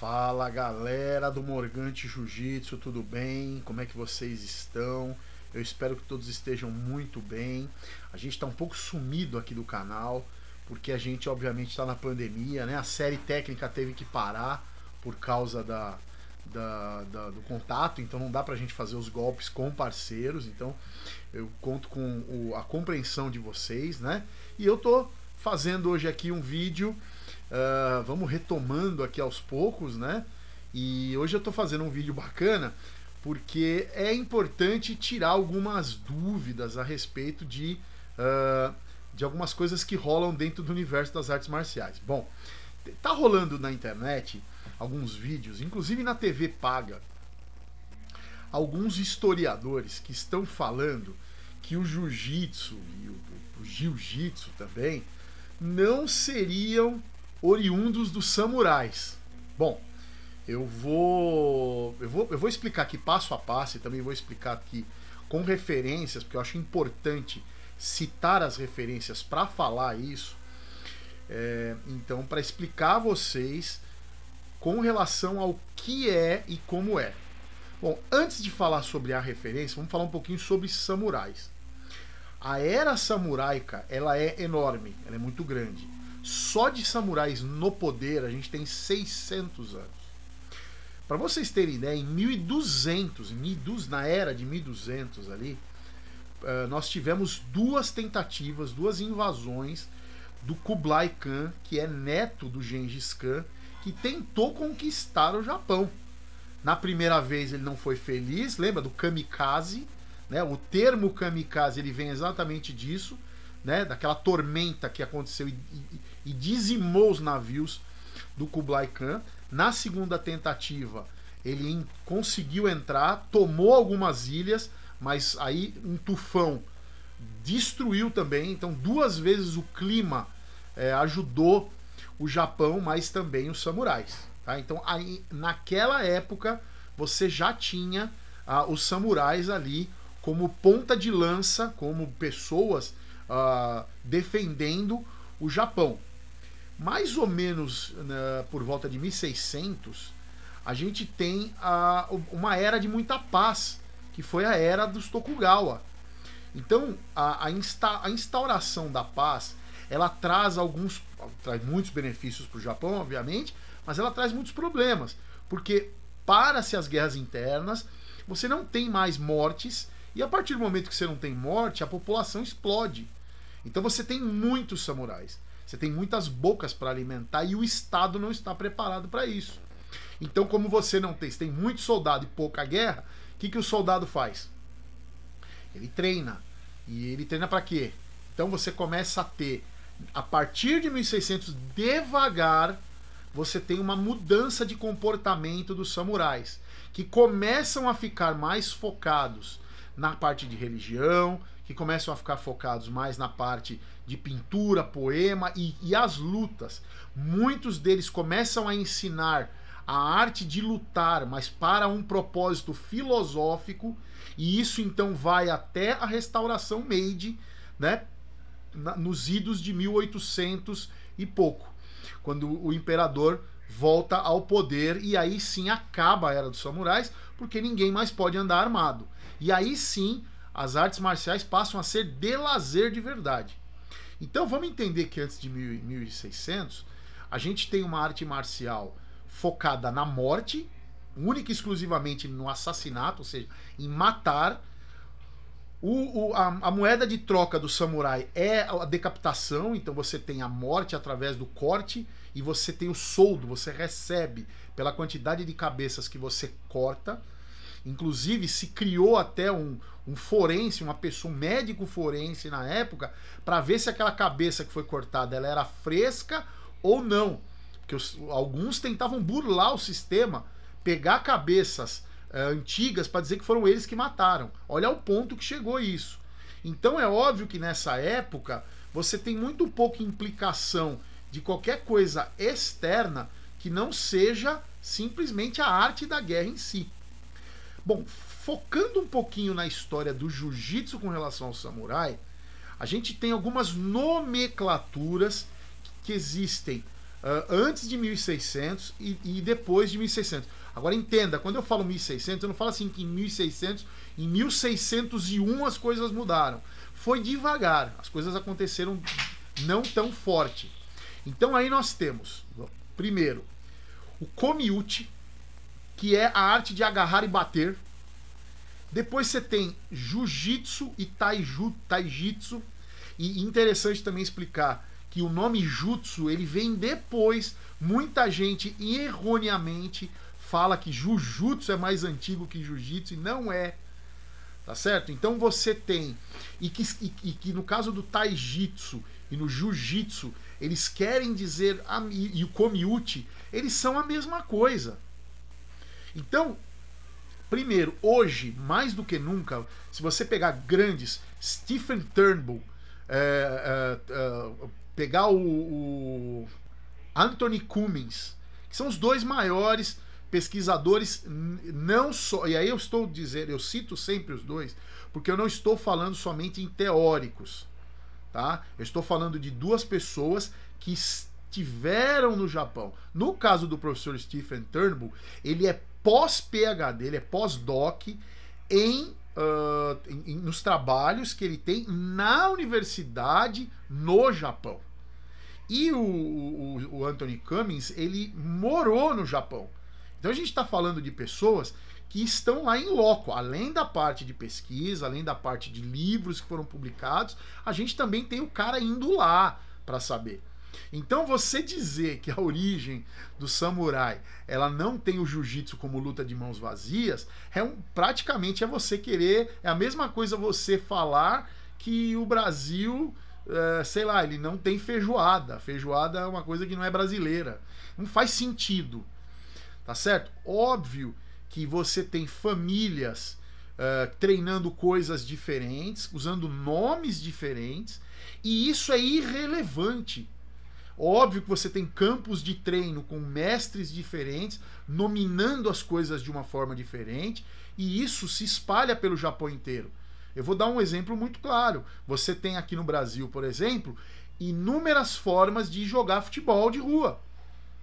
Fala galera do Morgante Jiu-Jitsu, tudo bem? Como é que vocês estão? Eu espero que todos estejam muito bem. A gente está um pouco sumido aqui do canal, porque a gente obviamente está na pandemia, né? A série técnica teve que parar por causa da, da, da, do contato, então não dá pra gente fazer os golpes com parceiros, então eu conto com o, a compreensão de vocês, né? E eu tô fazendo hoje aqui um vídeo Uh, vamos retomando aqui aos poucos, né? E hoje eu estou fazendo um vídeo bacana porque é importante tirar algumas dúvidas a respeito de, uh, de algumas coisas que rolam dentro do universo das artes marciais. Bom, tá rolando na internet alguns vídeos, inclusive na TV paga, alguns historiadores que estão falando que o jiu-jitsu e o, o jiu-jitsu também não seriam oriundos dos samurais. Bom, eu vou, eu vou eu vou explicar aqui passo a passo e também vou explicar aqui com referências, porque eu acho importante citar as referências para falar isso. É, então, para explicar a vocês com relação ao que é e como é. Bom, antes de falar sobre a referência, vamos falar um pouquinho sobre samurais. A era samuraica, ela é enorme, ela é muito grande. Só de samurais no poder a gente tem 600 anos. Para vocês terem ideia, em 1200, na era de 1200 ali, eh, nós tivemos duas tentativas, duas invasões do Kublai Khan, que é neto do Gengis Khan, que tentou conquistar o Japão. Na primeira vez ele não foi feliz, lembra do kamikaze, né? O termo kamikaze ele vem exatamente disso, né, daquela tormenta que aconteceu e, e, e dizimou os navios do Kublai Khan. Na segunda tentativa, ele in, conseguiu entrar, tomou algumas ilhas, mas aí um tufão destruiu também. Então, duas vezes o clima é, ajudou o Japão, mas também os samurais. Tá? Então, aí, naquela época, você já tinha ah, os samurais ali como ponta de lança, como pessoas uh, defendendo o Japão. Mais ou menos né, por volta de 1600, a gente tem uh, uma era de muita paz, que foi a era dos Tokugawa. Então, a, a, insta, a instauração da paz, ela traz alguns, traz muitos benefícios para o Japão, obviamente, mas ela traz muitos problemas, porque para-se as guerras internas, você não tem mais mortes, e a partir do momento que você não tem morte, a população explode. Então você tem muitos samurais. Você tem muitas bocas para alimentar e o Estado não está preparado para isso. Então, como você não tem, você tem muito soldado e pouca guerra, o que, que o soldado faz? Ele treina. E ele treina para quê? Então você começa a ter, a partir de 1600, devagar, você tem uma mudança de comportamento dos samurais, que começam a ficar mais focados na parte de religião, que começam a ficar focados mais na parte de pintura, poema e, e as lutas. Muitos deles começam a ensinar a arte de lutar, mas para um propósito filosófico, e isso então vai até a restauração Meiji, né? nos idos de 1800 e pouco, quando o imperador volta ao poder e aí sim acaba a era dos samurais, porque ninguém mais pode andar armado. E aí sim, as artes marciais passam a ser de lazer de verdade. Então vamos entender que antes de 1600, a gente tem uma arte marcial focada na morte, única e exclusivamente no assassinato, ou seja, em matar. O, o, a, a, moeda de troca do samurai é a decapitação, então você tem a morte através do corte e você tem o soldo, você recebe pela quantidade de cabeças que você corta. Inclusive, se criou até um, um forense, uma pessoa, um médico forense na época, para ver se aquela cabeça que foi cortada ela era fresca ou não. Porque os, alguns tentavam burlar o sistema, pegar cabeças eh, antigas para dizer que foram eles que mataram. Olha o ponto que chegou isso. Então é óbvio que nessa época você tem muito pouca implicação de qualquer coisa externa que não seja simplesmente a arte da guerra em si. Bom, focando um pouquinho na história do jiu-jitsu com relação ao samurai, a gente tem algumas nomenclaturas que existem uh, antes de 1600 e, e, depois de 1600. Agora entenda, quando eu falo 1600, eu não falo assim que em 1600, em 1601 as coisas mudaram. Foi devagar, as coisas aconteceram não tão forte. Então aí nós temos, primeiro, o Komiuchi, que é a arte de agarrar e bater. Depois você tem jiu-jitsu e taiju, taijitsu. E interessante também explicar que o nome jutsu, ele vem depois. Muita gente erroneamente fala que jiu-jitsu é mais antigo que jiu-jitsu e não é. Tá certo? Então você tem e que, e, e que no caso do taijitsu e no jiu-jitsu, eles querem dizer e, e o komiuchi, eles são a mesma coisa. Então, primeiro, hoje, mais do que nunca, se você pegar grandes, Stephen Turnbull, é, é, é, pegar o, o Anthony Cummings, que são os dois maiores pesquisadores não só e aí eu estou dizendo eu cito sempre os dois porque eu não estou falando somente em teóricos tá eu estou falando de duas pessoas que tiveram no Japão. No caso do professor Stephen Turnbull, ele é pós-PHD, ele é pós-doc em, uh, em, em, nos trabalhos que ele tem na universidade no Japão. E o, o, o Anthony Cummings, ele morou no Japão. Então a gente está falando de pessoas que estão lá em loco. Além da parte de pesquisa, além da parte de livros que foram publicados, a gente também tem o cara indo lá para saber. Então você dizer que a origem do samurai ela não tem o jiu-jitsu como luta de mãos vazias é um, praticamente é você querer é a mesma coisa você falar que o Brasil é, sei lá ele não tem feijoada feijoada é uma coisa que não é brasileira não faz sentido tá certo óbvio que você tem famílias é, treinando coisas diferentes, usando nomes diferentes, e isso é irrelevante Óbvio que você tem campos de treino com mestres diferentes, nominando as coisas de uma forma diferente, e isso se espalha pelo Japão inteiro. Eu vou dar um exemplo muito claro. Você tem aqui no Brasil, por exemplo, inúmeras formas de jogar futebol de rua.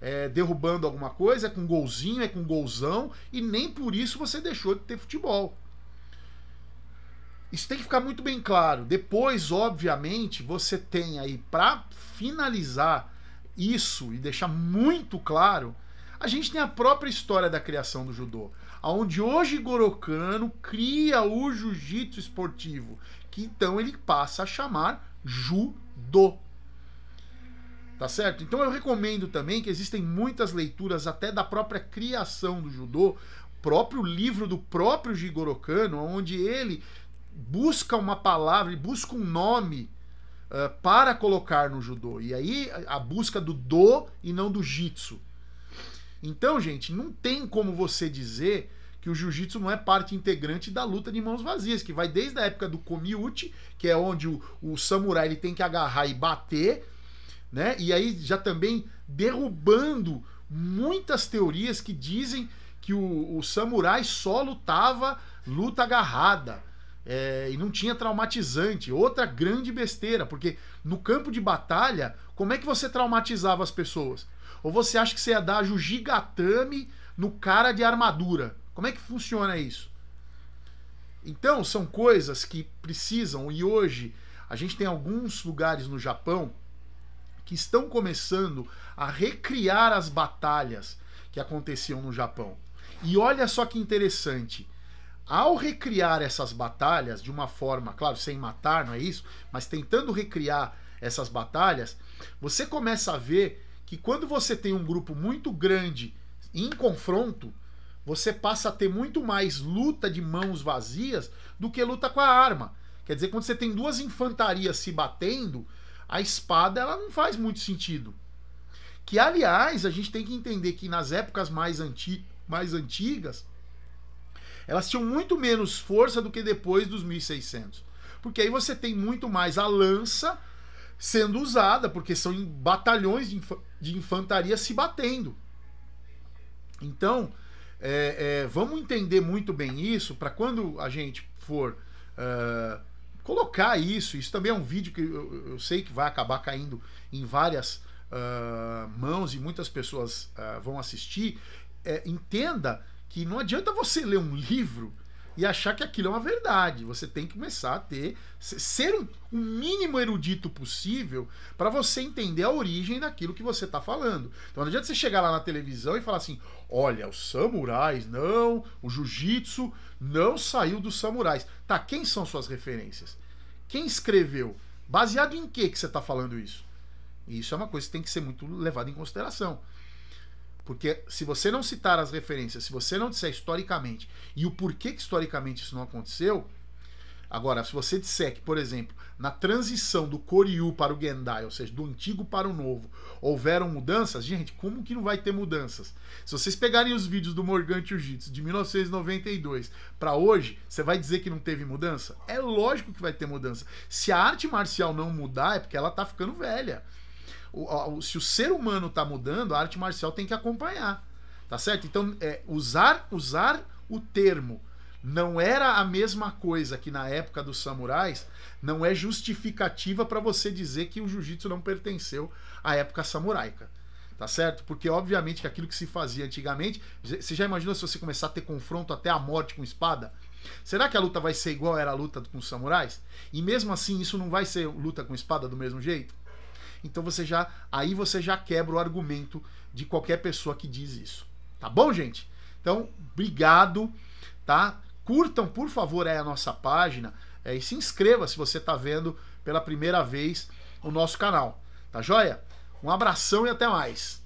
É, derrubando alguma coisa, é com golzinho, é com golzão, e nem por isso você deixou de ter futebol. Isso tem que ficar muito bem claro. Depois, obviamente, você tem aí para finalizar isso e deixar muito claro, a gente tem a própria história da criação do judô, aonde hoje Gorokano cria o jiu-jitsu esportivo, que então ele passa a chamar judô. Tá certo? Então eu recomendo também que existem muitas leituras até da própria criação do judô, próprio livro do próprio Jigoro Kano, onde ele busca uma palavra, ele busca um nome uh, para colocar no judô. E aí a busca do do e não do jitsu. Então, gente, não tem como você dizer que o jiu-jitsu não é parte integrante da luta de mãos vazias, que vai desde a época do komiuchi, que é onde o, o samurai ele tem que agarrar e bater, né? E aí já também derrubando muitas teorias que dizem que o, o samurai só lutava luta agarrada é, e não tinha traumatizante. Outra grande besteira, porque no campo de batalha, como é que você traumatizava as pessoas? Ou você acha que você ia dar jujigatame no cara de armadura? Como é que funciona isso? Então, são coisas que precisam, e hoje a gente tem alguns lugares no Japão que estão começando a recriar as batalhas que aconteciam no Japão. E olha só que interessante ao recriar essas batalhas de uma forma, claro, sem matar, não é isso, mas tentando recriar essas batalhas, você começa a ver que quando você tem um grupo muito grande em confronto, você passa a ter muito mais luta de mãos vazias do que luta com a arma. Quer dizer, quando você tem duas infantarias se batendo, a espada ela não faz muito sentido. Que aliás, a gente tem que entender que nas épocas mais, anti mais antigas, elas tinham muito menos força do que depois dos 1600. Porque aí você tem muito mais a lança sendo usada, porque são batalhões de, inf de infantaria se batendo. Então, é, é, vamos entender muito bem isso para quando a gente for uh, colocar isso. Isso também é um vídeo que eu, eu sei que vai acabar caindo em várias uh, mãos e muitas pessoas uh, vão assistir. É, entenda que não adianta você ler um livro e achar que aquilo é uma verdade. Você tem que começar a ter ser um, um mínimo erudito possível para você entender a origem daquilo que você está falando. Então não adianta você chegar lá na televisão e falar assim: "Olha, os samurais não, o jiu-jitsu não saiu dos samurais". Tá, quem são suas referências? Quem escreveu? Baseado em que que você está falando isso? E isso é uma coisa que tem que ser muito levada em consideração. Porque se você não citar as referências, se você não disser historicamente e o porquê que historicamente isso não aconteceu, agora, se você disser que, por exemplo, na transição do Koryu para o Gendai, ou seja, do antigo para o novo, houveram mudanças, gente, como que não vai ter mudanças? Se vocês pegarem os vídeos do Morgan Jiu-Jitsu de 1992 para hoje, você vai dizer que não teve mudança? É lógico que vai ter mudança. Se a arte marcial não mudar, é porque ela tá ficando velha se o ser humano está mudando, a arte marcial tem que acompanhar. Tá certo? Então, é, usar, usar o termo não era a mesma coisa que na época dos samurais, não é justificativa para você dizer que o jiu-jitsu não pertenceu à época samuraica. Tá certo? Porque, obviamente, que aquilo que se fazia antigamente. Você já imaginou se você começar a ter confronto até a morte com espada? Será que a luta vai ser igual era a luta com os samurais? E mesmo assim, isso não vai ser luta com espada do mesmo jeito? Então você já aí você já quebra o argumento de qualquer pessoa que diz isso. Tá bom, gente? Então, obrigado, tá? Curtam, por favor, aí a nossa página é, e se inscreva se você está vendo pela primeira vez o nosso canal. Tá joia? Um abração e até mais.